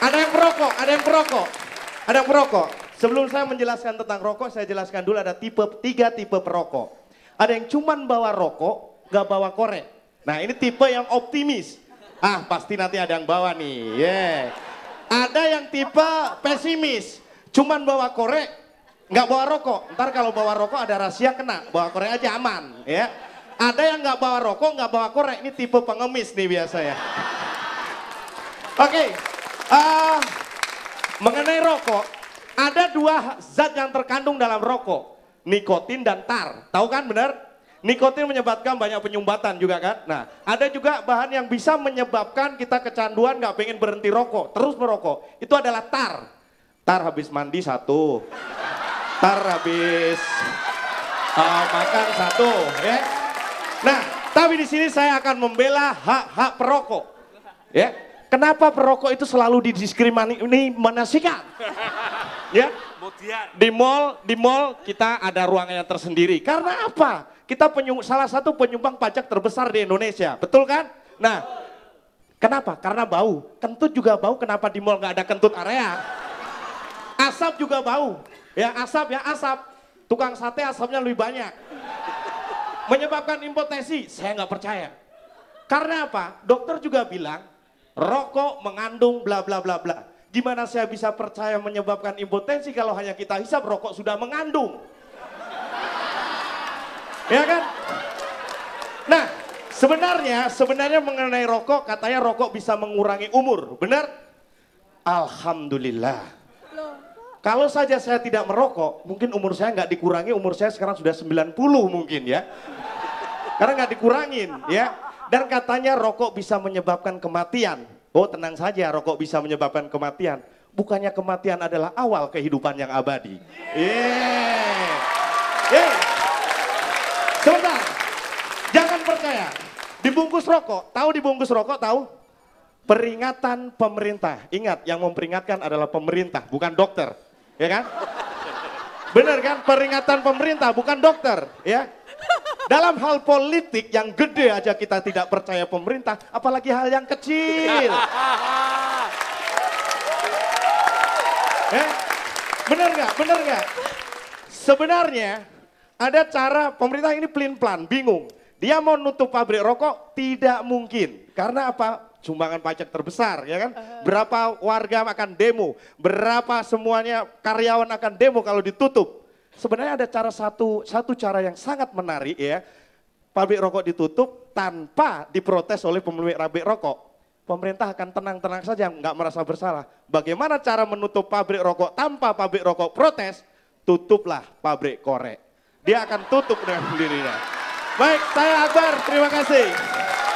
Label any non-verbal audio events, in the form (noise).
Ada yang merokok, ada yang merokok. Ada yang merokok. Sebelum saya menjelaskan tentang rokok, saya jelaskan dulu ada tipe tiga tipe perokok. Ada yang cuman bawa rokok, gak bawa korek. Nah ini tipe yang optimis. Ah pasti nanti ada yang bawa nih. Yeah. Ada yang tipe pesimis. Cuman bawa korek, gak bawa rokok. Ntar kalau bawa rokok ada rahasia kena. Bawa korek aja aman. Ya. Yeah. Ada yang gak bawa rokok, gak bawa korek. Ini tipe pengemis nih biasanya. Oke, okay. Uh, mengenai rokok, ada dua zat yang terkandung dalam rokok, nikotin dan tar. Tahu kan benar? Nikotin menyebabkan banyak penyumbatan juga kan? Nah, ada juga bahan yang bisa menyebabkan kita kecanduan nggak pengen berhenti rokok, terus merokok. Itu adalah tar. Tar habis mandi satu, tar habis uh, makan satu, ya. Nah, tapi di sini saya akan membela hak-hak perokok, ya Kenapa perokok itu selalu ini menasikan, (laughs) ya? Di mall, di mall kita ada ruangannya tersendiri. Karena apa? Kita salah satu penyumbang pajak terbesar di Indonesia, betul kan? Nah, kenapa? Karena bau. Kentut juga bau. Kenapa di mall nggak ada kentut area? Asap juga bau. Ya asap ya asap. Tukang sate asapnya lebih banyak. Menyebabkan impotensi. Saya nggak percaya. Karena apa? Dokter juga bilang rokok mengandung bla bla bla bla. Gimana saya bisa percaya menyebabkan impotensi kalau hanya kita hisap rokok sudah mengandung? Ya kan? Nah, sebenarnya sebenarnya mengenai rokok katanya rokok bisa mengurangi umur, benar? Alhamdulillah. Kalau saja saya tidak merokok, mungkin umur saya nggak dikurangi, umur saya sekarang sudah 90 mungkin ya. Karena nggak dikurangin ya. Dan katanya rokok bisa menyebabkan kematian. Oh tenang saja rokok bisa menyebabkan kematian. Bukannya kematian adalah awal kehidupan yang abadi. Yeah. Yeah. Sebentar. Jangan percaya. Dibungkus rokok. Tahu dibungkus rokok tahu? Peringatan pemerintah. Ingat yang memperingatkan adalah pemerintah bukan dokter. Ya kan? Bener kan? Peringatan pemerintah bukan dokter. Ya. Dalam hal politik yang gede aja kita tidak percaya pemerintah, apalagi hal yang kecil. (laughs) eh, bener nggak? Bener nggak? Sebenarnya ada cara pemerintah ini pelin plan, bingung. Dia mau nutup pabrik rokok tidak mungkin. Karena apa? sumbangan pajak terbesar ya kan. Berapa warga akan demo, berapa semuanya karyawan akan demo kalau ditutup. Sebenarnya ada cara satu satu cara yang sangat menarik ya. Pabrik rokok ditutup tanpa diprotes oleh pemilik pabrik rokok. Pemerintah akan tenang-tenang saja, nggak merasa bersalah. Bagaimana cara menutup pabrik rokok tanpa pabrik rokok protes? Tutuplah pabrik korek. Dia akan tutup dengan sendirinya. Baik, saya Akbar, terima kasih.